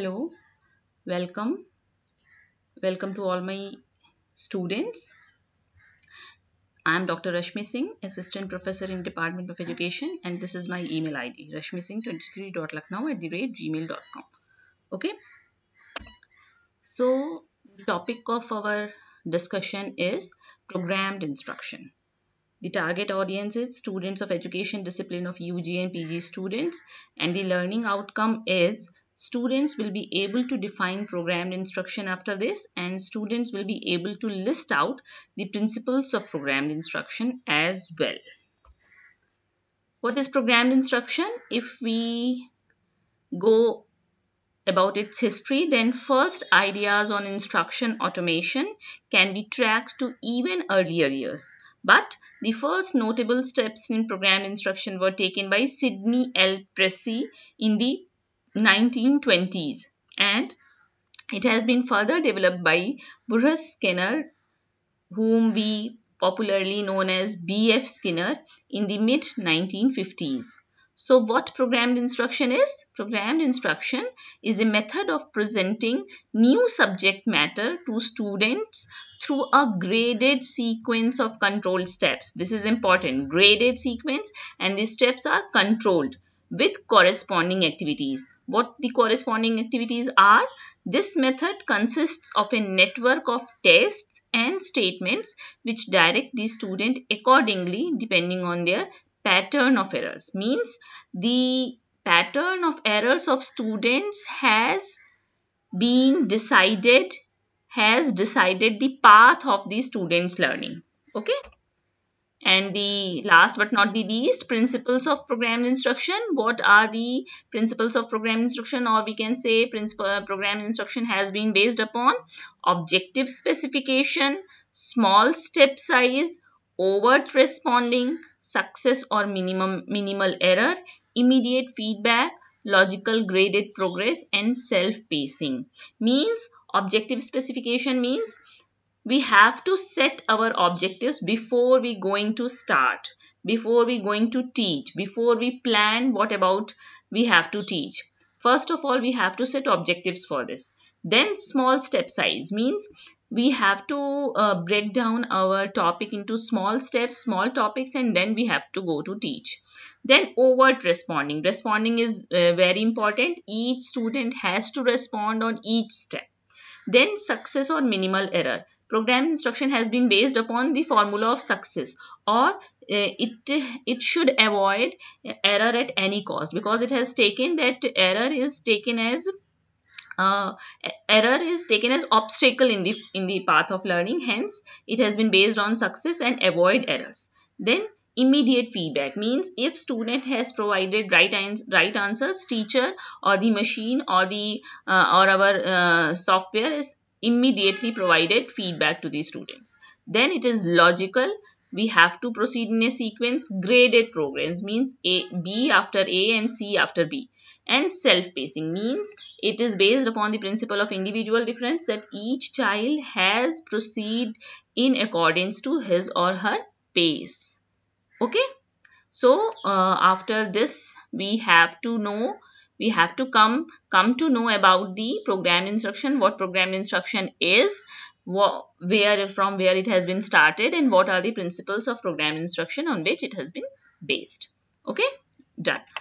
Hello, welcome. Welcome to all my students. I am Dr. Rashmi Singh, Assistant Professor in Department of Education and this is my email ID singh 23lucknow at the rate gmail.com. Okay. So, the topic of our discussion is programmed instruction. The target audience is students of education discipline of UG and PG students and the learning outcome is students will be able to define programmed instruction after this and students will be able to list out the principles of programmed instruction as well. What is programmed instruction? If we go about its history, then first ideas on instruction automation can be tracked to even earlier years. But the first notable steps in programmed instruction were taken by Sidney L. Pressey in the 1920s and it has been further developed by Burris Skinner whom we popularly known as BF Skinner in the mid 1950s. So what programmed instruction is? Programmed instruction is a method of presenting new subject matter to students through a graded sequence of controlled steps. This is important. Graded sequence and these steps are controlled with corresponding activities. What the corresponding activities are? This method consists of a network of tests and statements which direct the student accordingly depending on their pattern of errors. Means the pattern of errors of students has been decided, has decided the path of the student's learning. Okay. And the last but not the least, principles of program instruction. What are the principles of program instruction or we can say principle, uh, program instruction has been based upon objective specification, small step size, overt responding, success or minimum minimal error, immediate feedback, logical graded progress and self-pacing. Means objective specification means we have to set our objectives before we going to start, before we going to teach, before we plan what about we have to teach. First of all, we have to set objectives for this. Then small step size means we have to uh, break down our topic into small steps, small topics and then we have to go to teach. Then overt responding. Responding is uh, very important. Each student has to respond on each step. Then success or minimal error. Program instruction has been based upon the formula of success or eh, it, it should avoid eh, error at any cost because it has taken that error is taken as uh, error is taken as obstacle in the in the path of learning hence it has been based on success and avoid errors then immediate feedback means if student has provided right, ans right answers teacher or the machine or the uh, or our uh, software is immediately provided feedback to the students. Then it is logical. We have to proceed in a sequence. Graded programs means A, B after A and C after B. And self-pacing means it is based upon the principle of individual difference that each child has proceed in accordance to his or her pace. Okay. So, uh, after this, we have to know we have to come come to know about the program instruction what program instruction is where from where it has been started and what are the principles of program instruction on which it has been based okay done